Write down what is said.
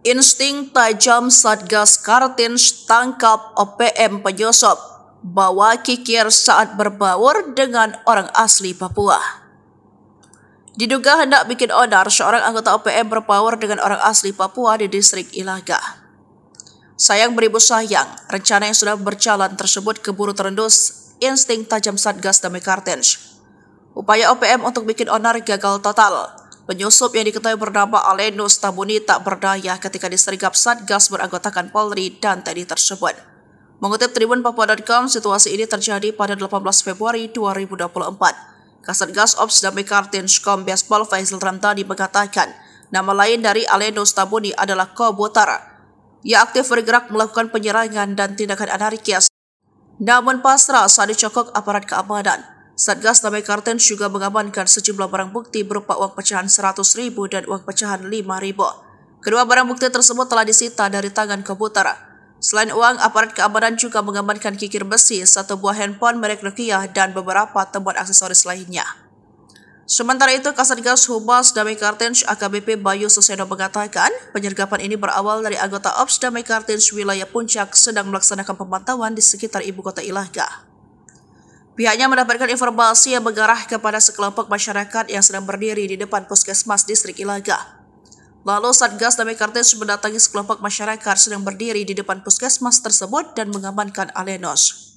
Insting tajam Satgas Kartens tangkap OPM penyosop bawa kikir saat berbaur dengan orang asli Papua. Diduga hendak bikin onar, seorang anggota OPM berbaur dengan orang asli Papua di distrik Ilaga. Sayang beribu sayang, rencana yang sudah berjalan tersebut keburu terendus insting tajam Satgas Damai Kartens. Upaya OPM untuk bikin onar gagal total Penyusup yang diketahui bernama Alenus Tabuni tak berdaya ketika disergap Satgas beranggotakan Polri dan TNI tersebut. Mengutip Tribun Papua.com, situasi ini terjadi pada 18 Februari 2024. Kasatgas Ops Damai Kartin Kombes Pol Faisal Ramdhani mengatakan, nama lain dari Alenus Tabuni adalah Kobotara. Ia aktif bergerak melakukan penyerangan dan tindakan anarkis, namun pasrah saat dicokok aparat keamanan. Satgas Damai Kartens juga mengamankan sejumlah barang bukti berupa uang pecahan 100 ribu dan uang pecahan 5 ribu. Kedua barang bukti tersebut telah disita dari tangan komputer. Selain uang, aparat keamanan juga mengamankan kikir besi, satu buah handphone merek Nokia, dan beberapa tempat aksesoris lainnya. Sementara itu, Kasatgas Humas Damai Kartens AKBP Bayu Suseno mengatakan, penyergapan ini berawal dari anggota Ops Damai Kartens wilayah Puncak sedang melaksanakan pemantauan di sekitar ibu kota Ilaga. Pihaknya mendapatkan informasi yang mengarah kepada sekelompok masyarakat yang sedang berdiri di depan puskesmas distrik Ilaga. Lalu Satgas Damai Kartens mendatangi sekelompok masyarakat sedang berdiri di depan puskesmas tersebut dan mengamankan Alenos.